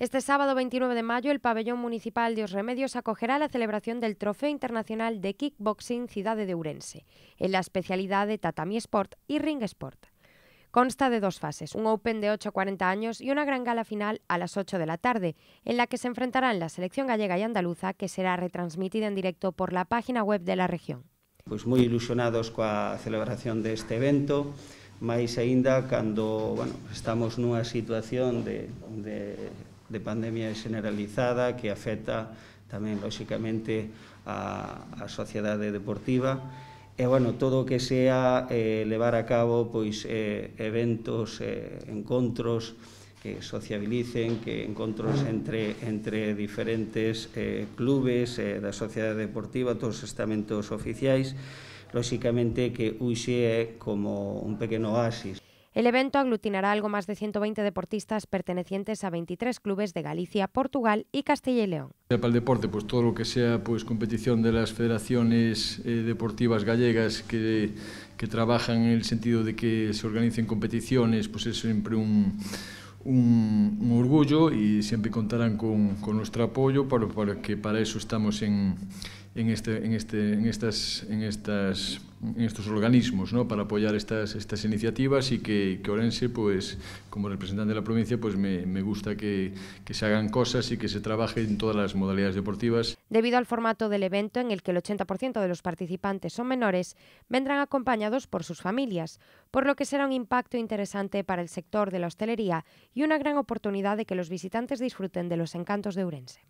Este sábado 29 de mayo, el pabellón municipal de Os Remedios acogerá la celebración del Trofeo Internacional de Kickboxing Ciudad de Ourense, en la especialidad de Tatami Sport y Ring Sport. Consta de dos fases, un Open de 8 a 40 años y una gran gala final a las 8 de la tarde, en la que se enfrentarán la selección gallega y andaluza, que será retransmitida en directo por la página web de la región. Pues muy ilusionados coa celebración este evento, máis aínda cando bueno, estamos nunha situación de de pandemia generalizada que afecta tamén, lóxicamente, a, a sociedade deportiva. E, bueno, todo o que sea eh, levar a cabo pois eh, eventos, eh, encontros que sociabilicen, que encontros entre, entre diferentes eh, clubes eh, da sociedade deportiva, todos os estamentos oficiais, lóxicamente que Uxe é como un pequeno oasis. El evento aglutinará algo más de 120 deportistas pertenecientes a 23 clubes de Galicia, Portugal y Castilla y León. Para el deporte, pues todo lo que sea pues competición de las federaciones eh, deportivas gallegas que, que trabajan en el sentido de que se organicen competiciones, pues es siempre un, un, un orgullo y siempre contarán con, con nuestro apoyo para, para que para eso estamos en, en, este, en, este, en, estas, en, estas, en estos organismos ¿no? para apoyar estas, estas iniciativas y que, Orense, pues, como representante de la provincia, pues me, gusta que, que se hagan cosas y que se trabaje en todas las modalidades deportivas. Debido al formato del evento, en el que el 80% de los participantes son menores, vendrán acompañados por sus familias, por lo que será un impacto interesante para el sector de la hostelería y una gran oportunidad de que los visitantes disfruten de los encantos de Orense.